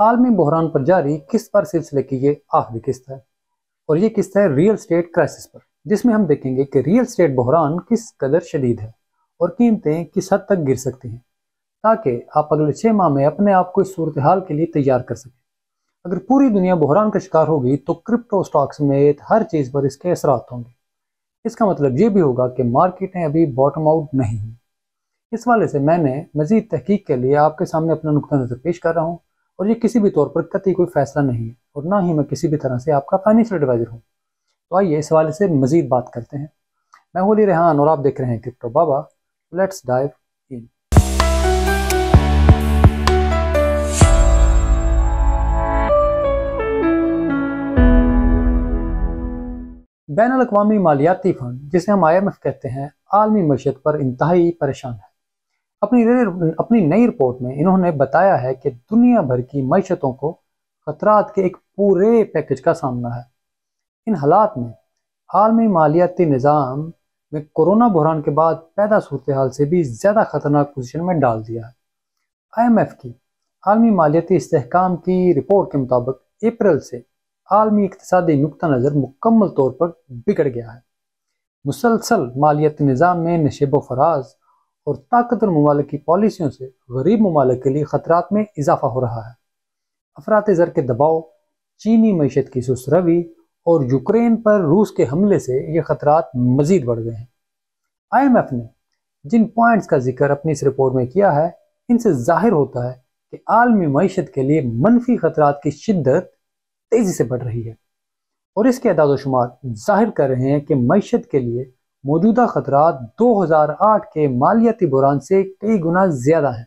आलमी बहरान पर जारी किस्त पर सिलसिले की ये आखिरी किस्त है और ये किस्त है रियल स्टेट क्राइसिस पर जिसमें हम देखेंगे कि रियल स्टेट बहरान किस कदर शदीद है और कीमतें किस हद तक गिर सकती हैं ताकि आप अगले छः माह में अपने आप को इस सूरत हाल के लिए तैयार कर सकें अगर पूरी दुनिया बहरान का शिकार होगी तो क्रिप्टो स्टॉक समेत हर चीज़ पर इसके असरात होंगे इसका मतलब ये भी होगा कि मार्केटें अभी बॉटम आउट नहीं हुई इस वाले से मैंने मजीद तहकीक के लिए आपके सामने अपना नुकता नज़र पेश कर रहा हूँ और ये किसी भी तौर पर कतई कोई फैसला नहीं है और ना ही मैं किसी भी तरह से आपका फाइनेंशियल एडवाइजर हूँ तो आइए इस हवाले से मजीद बात करते हैं मैं होली रेहान और आप देख रहे हैं crypto Baba let's dive in बैन अवी मालियाती फंड जिसे हम आई एम एफ कहते हैं आलमी मशीत पर इंतहाई परेशान है अपनी अपनी नई रिपोर्ट में इन्होंने बताया है कि दुनिया भर की मीशतों को खतरात के एक पूरे पैकेज का सामना है इन हालात में आलमी मालियाती निज़ाम में कोरोना बहरान के बाद पैदा सूरत हाल से भी ज़्यादा ख़तरनाक पोजिशन में डाल दिया है आई एम एफ की आलमी मालियाती इसकाम की रिपोर्ट के मुताबिक अप्रैल से आलमी इकतदी नुक़ नज़र मुकम्मल तौर पर बिगड़ गया है मुसलसल मालियाती निज़ाम में नशेब फराज और ताकतवर ममालिक की पॉलिसियों से गरीब ममालिक के लिए ख़तरात में इजाफा हो रहा है अफरात ज़र के दबाव चीनी मीशत की सुस्त रवि और यूक्रेन पर रूस के हमले से ये खतरात मज़ीद बढ़ गए हैं आई एम एफ ने जिन पॉइंट्स का जिक्र अपनी इस रिपोर्ट में किया है इनसे जाहिर होता है कि आलमी मीशत के लिए मनफी खतरात की शिद्दत तेज़ी से बढ़ रही है और इसके अदाद जाहिर कर रहे हैं कि मीशत के लिए मौजूदा खतरा 2008 के मालियाती बुरान से कई गुना ज़्यादा है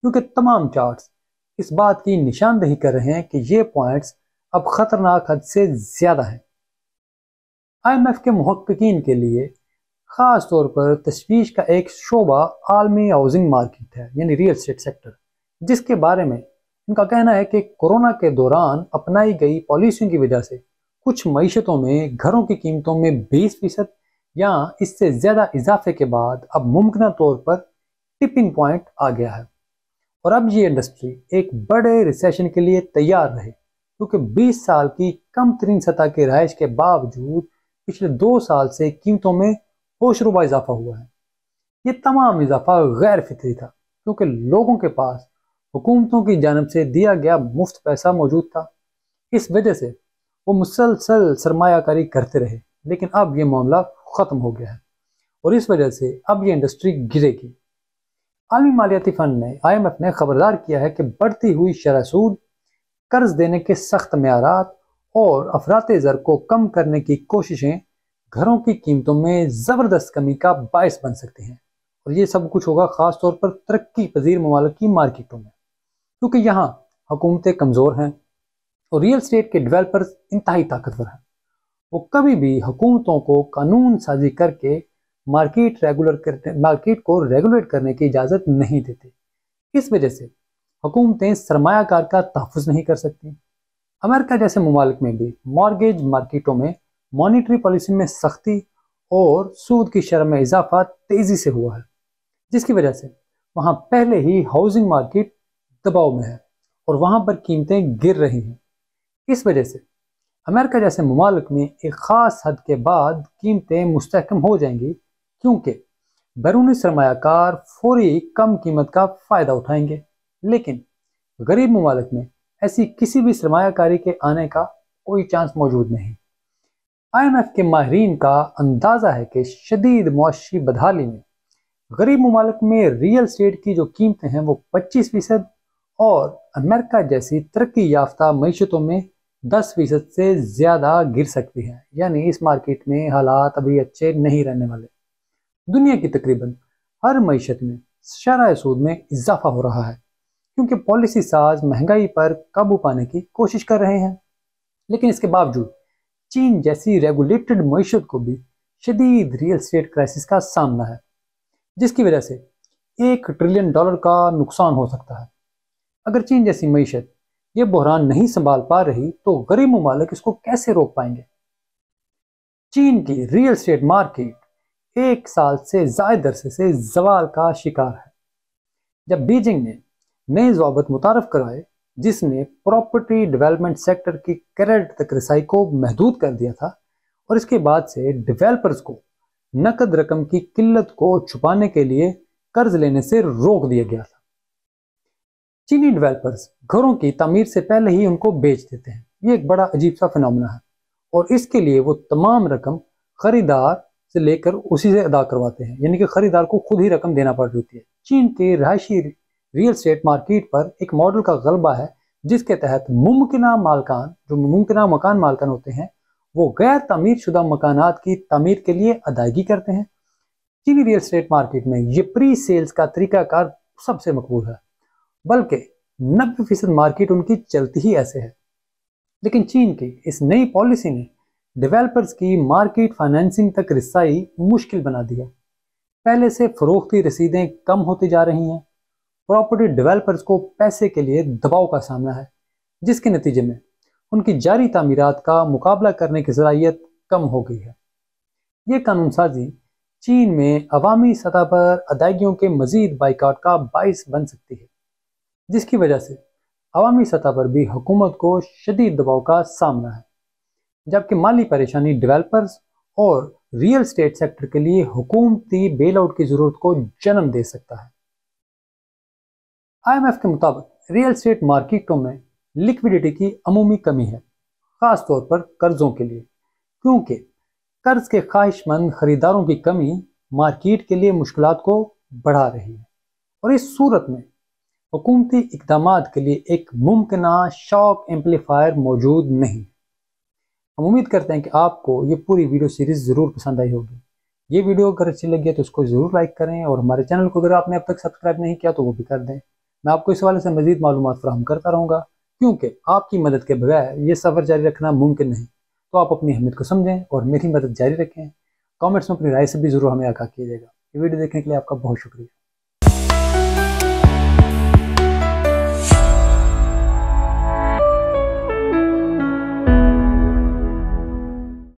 क्योंकि तमाम चार्ट्स इस बात की निशानदही कर रहे हैं कि ये पॉइंट्स अब खतरनाक हद से ज़्यादा है आईएमएफ के महक्कीन के लिए ख़ास तौर पर तशवीश का एक शोबा आलमी हाउसिंग मार्केट है यानी रियल स्टेट सेक्टर जिसके बारे में उनका कहना है कि कोरोना के दौरान अपनाई गई पॉलिसियों की वजह से कुछ मीशतों में घरों की कीमतों में 20 फीसद या इससे ज़्यादा इजाफे के बाद अब मुमकिन तौर पर टिपिंग पॉइंट आ गया है और अब ये इंडस्ट्री एक बड़े रिसेशन के लिए तैयार रहे क्योंकि 20 साल की कम तरीन सतह की रहाइश के बावजूद पिछले दो साल से कीमतों में होशरुबा इजाफा हुआ है ये तमाम इजाफा गैर फित्री था क्योंकि लोगों के पास हुकूमतों की जानब से दिया गया मुफ्त पैसा मौजूद था इस वजह से वो मुसलसल सरमाकारी करते रहे लेकिन अब ये मामला ख़त्म हो गया है और इस वजह से अब ये इंडस्ट्री गिरेगी आलमी मालियाती फ़ंड ने आई एम एफ ने खबरदार किया है कि बढ़ती हुई शरा सूद कर्ज देने के सख्त मैारात और अफरात ज़र को कम करने की कोशिशें घरों की कीमतों में ज़बरदस्त कमी का बायस बन सकती हैं और ये सब कुछ होगा ख़ास तौर पर तरक्की पजीर ममालक की मार्केटों में क्योंकि यहाँ हुकूमतें कमज़ोर हैं और रियल स्टेट के डेवलपर्स इंतहाई ताकतवर हैं वो कभी भी हुकूमतों को कानून साजी करके मार्केट रेगुलर करने मार्केट को रेगुलेट करने की इजाज़त नहीं देते इस वजह से हुकूमतें सरमाकार का तहफ़ नहीं कर सकती अमेरिका जैसे ममालिक में भी मॉर्गेज मार्केटों में मॉनिटरी पॉलिसी में सख्ती और सूद की शरह में इजाफा तेज़ी से हुआ है जिसकी वजह से वहाँ पहले ही हाउसिंग मार्केट दबाव में है और वहाँ पर कीमतें गिर रही हैं इस वजह से अमेरिका जैसे ममालक में एक ख़ास हद के बाद कीमतें मुस्तकम हो जाएंगी क्योंकि बैरूनी सरमाकार फौरी कम कीमत का फ़ायदा उठाएंगे लेकिन गरीब ममालक में ऐसी किसी भी सरमाकारी के आने का कोई चांस मौजूद नहीं आईएमएफ के माहरीन का अंदाज़ा है कि शदीद मुआशी बदहाली में गरीब ममालक में रियल स्टेट की जो कीमतें हैं वो 25 फीसद और अमेरिका जैसी तरक्की याफ्ता मीशतों में दस फीसद से ज़्यादा गिर सकती है यानी इस मार्केट में हालात अभी अच्छे नहीं रहने वाले दुनिया की तकरीबन हर मीशत में शरा सूद में इजाफा हो रहा है क्योंकि पॉलिसी साज महंगाई पर काबू पाने की कोशिश कर रहे हैं लेकिन इसके बावजूद चीन जैसी रेगुलेटेड मीशत को भी शदीद रियल स्टेट क्राइसिस का सामना है जिसकी वजह से एक ट्रिलियन डॉलर का नुकसान हो सकता है अगर चीन जैसी मीशत ये बहरान नहीं संभाल पा रही तो गरीब ममालिक इसको कैसे रोक पाएंगे चीन की रियल स्टेट मार्केट एक साल से जायद अरसे से जवाल का शिकार है जब बीजिंग ने नए जवाबत मुतारफ कराए जिसने प्रॉपर्टी डेवलपमेंट सेक्टर की क्रेडिट तक रसाई को महदूद कर दिया था और इसके बाद से डेवलपर्स को नकद रकम की किल्लत को छुपाने के लिए कर्ज लेने से रोक दिया गया था चीनी डेवलपर्स घरों की तमीर से पहले ही उनको बेच देते हैं ये एक बड़ा अजीब सा फिनमुना है और इसके लिए वो तमाम रकम खरीदार से लेकर उसी से अदा करवाते हैं यानी कि खरीदार को खुद ही रकम देना पड़ रही है चीन के रहायशी रियल स्टेट मार्केट पर एक मॉडल का गलबा है जिसके तहत मुमकिन मालकान जो मुमकिन मकान मालकान होते हैं वो गैर तमीर शुदा मकाना की तमीर के लिए अदायगी करते हैं चीनी रियल स्टेट मार्केट में ये प्री सेल्स का तरीकाकार सबसे मकबूल है बल्कि नब्बे फीसद मार्केट उनकी चलती ही ऐसे है लेकिन चीन की इस नई पॉलिसी ने डेवलपर्स की मार्केट फाइनेंसिंग तक रसाई मुश्किल बना दिया पहले से फरोख्ती रसीदें कम होती जा रही हैं प्रॉपर्टी डेवलपर्स को पैसे के लिए दबाव का सामना है जिसके नतीजे में उनकी जारी तमीरत का मुकाबला करने की जरायत कम हो गई है ये कानून साजी चीन में अवामी सतह पर अदायगियों के मजीद बाइकआउट का बायस बन सकती है जिसकी वजह से अवामी सतह पर भी हुकूमत को शदीद दबाव का सामना है जबकि माली परेशानी डेवलपर्स और रियल स्टेट सेक्टर के लिए हुकूमती बेल आउट की ज़रूरत को जन्म दे सकता है आईएमएफ के मुताबिक रियल स्टेट मार्केटों में लिक्विडिटी की अमूमी कमी है ख़ास तौर पर कर्ज़ों के लिए क्योंकि कर्ज के ख्वाहिशमंद खरीदारों की कमी मार्केट के लिए मुश्किल को बढ़ा रही है और इस सूरत में हुकूमती इकदाम के लिए एक मुमकिन शॉक एम्पलीफायर मौजूद नहीं हम उम्मीद करते हैं कि आपको ये पूरी वीडियो सीरीज़ ज़रूर पसंद आई होगी ये वीडियो अगर अच्छी लगी है तो उसको ज़रूर लाइक करें और हमारे चैनल को अगर आपने अब तक सब्सक्राइब नहीं किया तो वो भी कर दें मैं आपको इस हवाले से मजीद मालूम फ्राहम करता रहूँगा क्योंकि आपकी मदद के बगैर ये सफ़र जारी रखना मुमकिन नहीं तो आप अपनी अहमियत को समझें और मेरी मदद जारी रखें कॉमेंट्स में अपनी राय से भी ज़रूर हमें आगा कीजिएगा ये वीडियो देखने के लिए आपका बहुत शुक्रिया